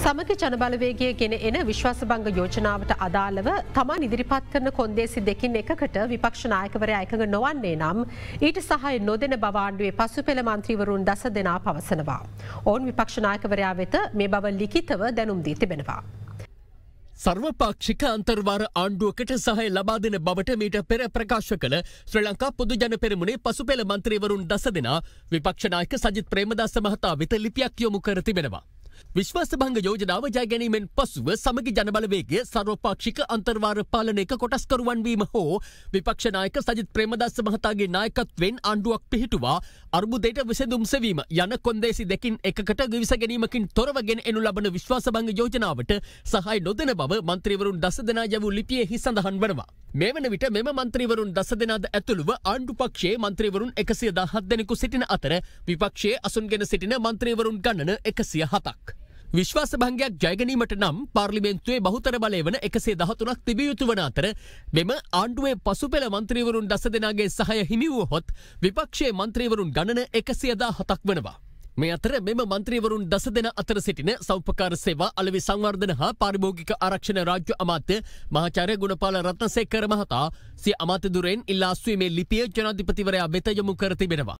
සමග ජනබලවේගේ ගෙන එන විශ්වාසභංග යෝජනාවට අදාළව තමන් ඉදිරිපත් කරන කොන්දේසි දෙකින් එකකට විපක්ෂනායකවර අයකඟ නොවන්නේ නම් ඊට සහය නොදෙන බවාණ්ඩුවේ පසු පෙළ මන්ත්‍රීවරුන් දස දෙනා පවසනවා. ඔවුන් විපක්ෂනායකවරයා වෙත මේ බව ලිකිතව දැනුම්දී තිබෙනවා. සර්වපාක්ෂික අන්තර්වාර ආණ්ඩුවකට සහය ලබා දෙන බවට මීට පෙර ප්‍රකාශ කළ ශ්‍ර ලංකා පොදු ජන පෙරමුණේ පසු පෙළ මන්ත්‍රීවරුන් දස දෙනා විපක්ෂනායක සජිත් ප්‍රේමදස්ස මහතා වෙත ලිපියක් යොමු කර තිබෙනවා. විශ්වාස භංග යෝජනාව ජයගැනීමෙන් පසුව සමග ජනබලවේගේ සරෝපාක්ෂික අන්තර්වාර පාලනයක කොටස්කරුවන්වීම හෝ විපක්ෂනායක සජිත් ප්‍රේමදස්ස මහතාගේ නායකත්වෙන් ආණ්ඩුවක් පිහිටුවා අර්බුදයට විසඳුම් සවීම යන කොන්දේසි දෙකින් එකට ගවිස ගැනීමකින් තොරවගෙන එනු ලබන විශ්වාස භංග යෝජනාවට සහය නොදෙන බව මන්ත්‍රීවරුන් දස දෙනා යවූ ලිපියෙහි සඳහන් වනවා. මේ වන විට මෙම මන්ත්‍රීවරුන් දස දෙනාද ඇතුළුව ආණ්ඩු පක්ෂයේ මන්ත්‍රීවරුන් එකසිය දහත් දෙනෙකු සිටින අතර විපක්ෂයේ අසුන්ගෙන සිටින මන්ත්‍රීවරුන් ගණන එකසිය හතක්. විශ්වාස භංගයක් ජයගනීමට නම් පාර්ලිමෙන්න්තුවේ බහතර බලය වන එකසේ දහතුනක් තිබියයුතු වන අතර මෙම ආණ්ඩුවේ පසු පෙළ මන්ත්‍රීවරුන් දස දෙනාගේ සහය හිමිවුවහොත් විපක්ෂයේ මන්ත්‍රීවරුන් ගණන එකසියදා හතක් වනවා. මේ අතර මෙම මන්ත්‍රීවරුන් දස දෙන අතර සිටින සෞපකාර සේවා අලවි සංවර්ධන හා පාරිභෝගික ආරක්ෂණ රාජ්‍ය අමාත්‍ය මහචාරය ගුණපාල රත්නසේ කරමහතා සිය අමාත්‍යදුරෙන් ඉල්ලාස්වීමේ ලිපිය ජනාධිපතිවරයා වෙත යොමු කර තිබෙනවා.